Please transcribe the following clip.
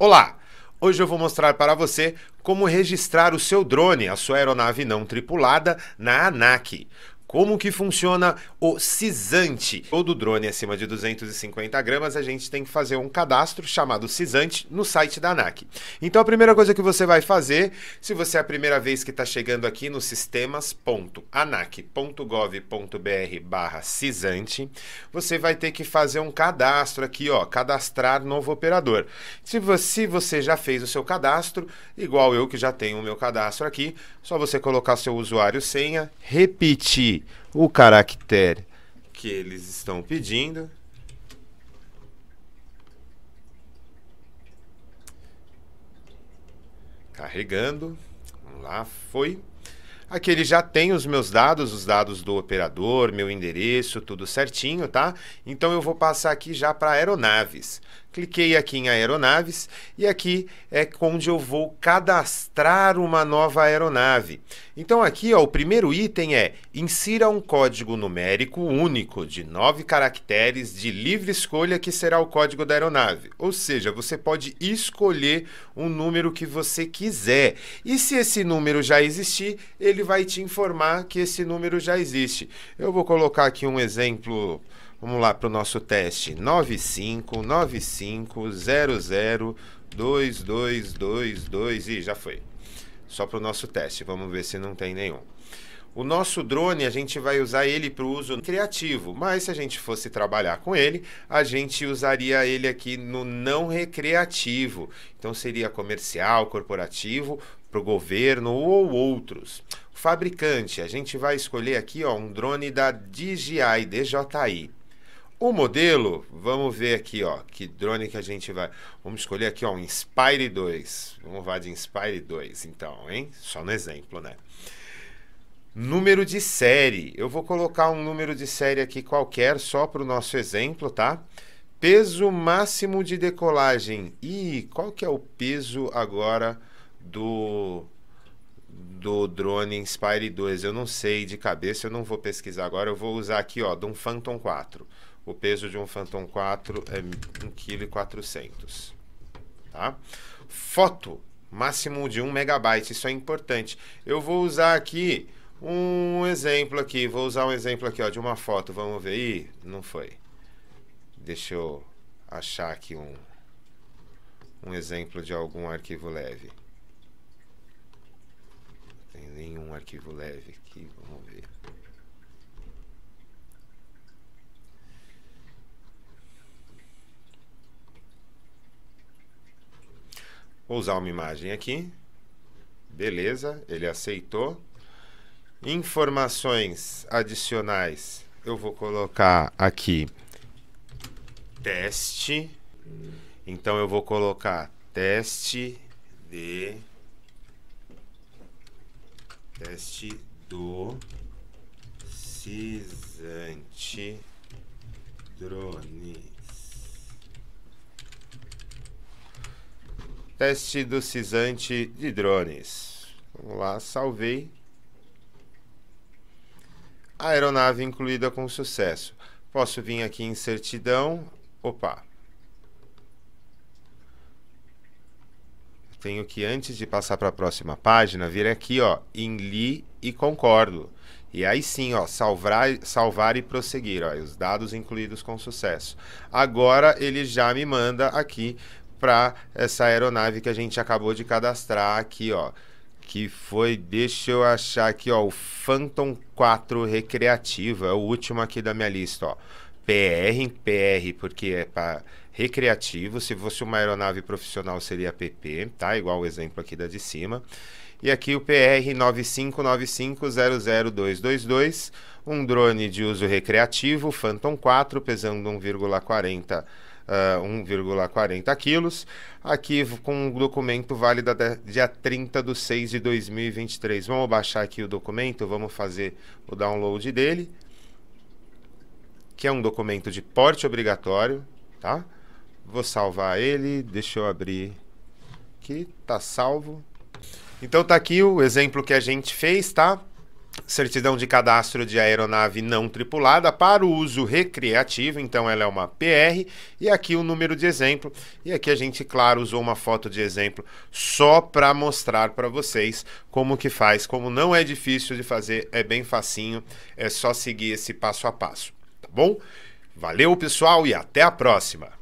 Olá! Hoje eu vou mostrar para você como registrar o seu drone, a sua aeronave não tripulada, na ANAC como que funciona o cisante. Todo drone acima de 250 gramas, a gente tem que fazer um cadastro chamado cisante no site da ANAC. Então a primeira coisa que você vai fazer, se você é a primeira vez que está chegando aqui no sistemas.anac.gov.br barra cisante, você vai ter que fazer um cadastro aqui, ó, cadastrar novo operador. Se você, já fez o seu cadastro, igual eu que já tenho o meu cadastro aqui, só você colocar seu usuário senha, repetir o caractere que eles estão pedindo. Carregando. Vamos lá, foi. Aqui ele já tem os meus dados, os dados do operador, meu endereço, tudo certinho, tá? Então eu vou passar aqui já para aeronaves cliquei aqui em aeronaves e aqui é onde eu vou cadastrar uma nova aeronave. Então aqui ó, o primeiro item é insira um código numérico único de nove caracteres de livre escolha que será o código da aeronave. Ou seja, você pode escolher um número que você quiser. E se esse número já existir, ele vai te informar que esse número já existe. Eu vou colocar aqui um exemplo Vamos lá para o nosso teste. 95950022222 e já foi. Só para o nosso teste, vamos ver se não tem nenhum. O nosso drone, a gente vai usar ele para o uso criativo, mas se a gente fosse trabalhar com ele, a gente usaria ele aqui no não recreativo. Então seria comercial, corporativo, para o governo ou outros. Fabricante, a gente vai escolher aqui ó, um drone da DJI, DJI. O modelo, vamos ver aqui, ó, que drone que a gente vai. Vamos escolher aqui, ó, um Inspire 2. Vamos lá de Inspire 2, então, hein? Só no exemplo, né? Número de série. Eu vou colocar um número de série aqui qualquer, só para o nosso exemplo, tá? Peso máximo de decolagem. E qual que é o peso agora do do drone Inspire 2? Eu não sei de cabeça, eu não vou pesquisar agora. Eu vou usar aqui, ó, de um Phantom 4. O peso de um Phantom 4 é 1,4 kg. Tá? Foto, máximo de 1 megabyte, isso é importante. Eu vou usar aqui um exemplo aqui, vou usar um exemplo aqui ó, de uma foto, vamos ver. Ih, não foi. Deixa eu achar aqui um, um exemplo de algum arquivo leve. Não tem nenhum arquivo leve aqui, vamos ver. Vou usar uma imagem aqui. Beleza, ele aceitou. Informações adicionais. Eu vou colocar aqui teste. Então eu vou colocar teste de teste do cisante drone Teste do cisante de drones. Vamos lá, salvei. A aeronave incluída com sucesso. Posso vir aqui em certidão. Opa. Tenho que, antes de passar para a próxima página, vir aqui, ó, em li e concordo. E aí sim, ó, salvar, salvar e prosseguir, ó, os dados incluídos com sucesso. Agora ele já me manda aqui para essa aeronave que a gente acabou de cadastrar aqui, ó. Que foi, deixa eu achar aqui, ó, o Phantom 4 Recreativa, é o último aqui da minha lista, ó. PR em PR, porque é para recreativo. Se fosse uma aeronave profissional, seria PP, tá? Igual o exemplo aqui da de cima. E aqui o PR 959500222, um drone de uso recreativo, Phantom 4, pesando 1,40 uh, ah, 1,40 quilos, aqui com um documento válido até dia 30 de 6 de 2023. Vamos baixar aqui o documento, vamos fazer o download dele, que é um documento de porte obrigatório, tá? Vou salvar ele, deixa eu abrir aqui, tá salvo. Então tá aqui o exemplo que a gente fez, tá? certidão de cadastro de aeronave não tripulada para o uso recreativo, então ela é uma PR, e aqui o número de exemplo, e aqui a gente, claro, usou uma foto de exemplo só para mostrar para vocês como que faz, como não é difícil de fazer, é bem facinho, é só seguir esse passo a passo, tá bom? Valeu, pessoal, e até a próxima!